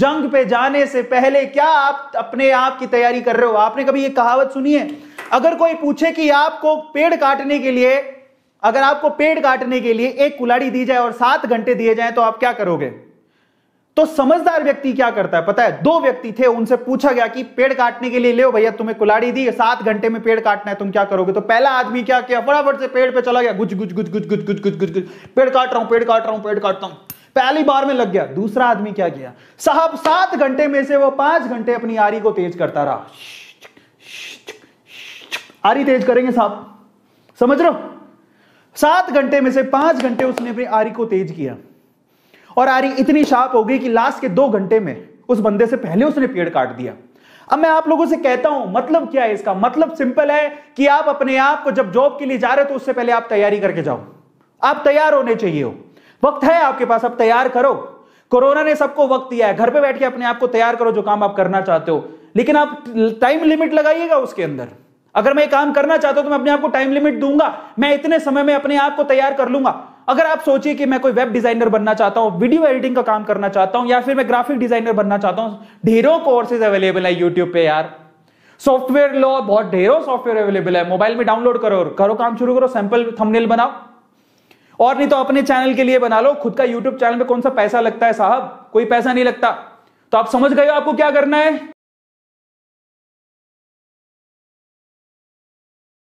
जंग पे जाने से पहले क्या आप अपने आप की तैयारी कर रहे हो आपने कभी ये कहावत सुनी है अगर कोई पूछे कि आपको पेड़ काटने के लिए अगर आपको पेड़ काटने के लिए एक कुलाड़ी दी जाए और सात घंटे दिए जाए तो आप क्या करोगे तो समझदार व्यक्ति क्या करता है पता है दो व्यक्ति थे उनसे पूछा गया कि पेड़ काटने के लिए ले भैया तुम्हें कुलाड़ी दी सात घंटे में पेड़ काटना है तुम क्या करोगे तो पहला आदमी क्या किया फटाफट से पेड़ पे चला गया गुज गुज गुज गुज गुज गुज गुज गुज पेड़ काट रहा हूं पेड़ काट रहा हूं पेड़ काटता हूं पहली बार में लग गया दूसरा आदमी क्या किया साहब सात घंटे में से वो पांच घंटे अपनी आरी को तेज करता रहा आरी तेज करेंगे साहब समझ रहे सात घंटे में से पांच घंटे उसने अपनी आरी को तेज किया और आरी इतनी शार्प हो गई कि लास्ट के दो घंटे में उस बंदे से पहले उसने पेड़ काट दिया अब मैं आप लोगों से कहता हूं मतलब क्या है इसका मतलब सिंपल है कि आप अपने आप को जब जॉब के लिए जा रहे हो तो उससे पहले आप तैयारी करके जाओ आप तैयार होने चाहिए हो वक्त है आपके पास अब तैयार करो कोरोना ने सबको वक्त दिया है घर पे बैठ के अपने आप को तैयार करो जो काम आप करना चाहते हो लेकिन आप टाइम लिमिट लगाइएगा उसके अंदर अगर मैं काम करना चाहता हूं तो मैं अपने आप को टाइम लिमिट दूंगा मैं इतने समय में अपने आप को तैयार कर लूंगा अगर आप सोचिए कि मैं कोई वेब डिजाइनर बनना चाहता हूं वीडियो एडिटिंग का काम करना चाहता हूं या फिर मैं ग्राफिक डिजाइनर बनना चाहता हूं ढेरों कोर्सेज अवेलेबल है यूट्यूब पे यार सॉफ्टवेयर लो बहुत ढेरों सॉफ्टवेयर अवेलेबल है मोबाइल में डाउनलोड करो करो काम शुरू करो सैंपल थंबनेल बनाओ और नहीं तो अपने चैनल के लिए बना लो खुद का यूट्यूब चैनल में कौन सा पैसा लगता है साहब कोई पैसा नहीं लगता तो आप समझ गए आपको क्या करना है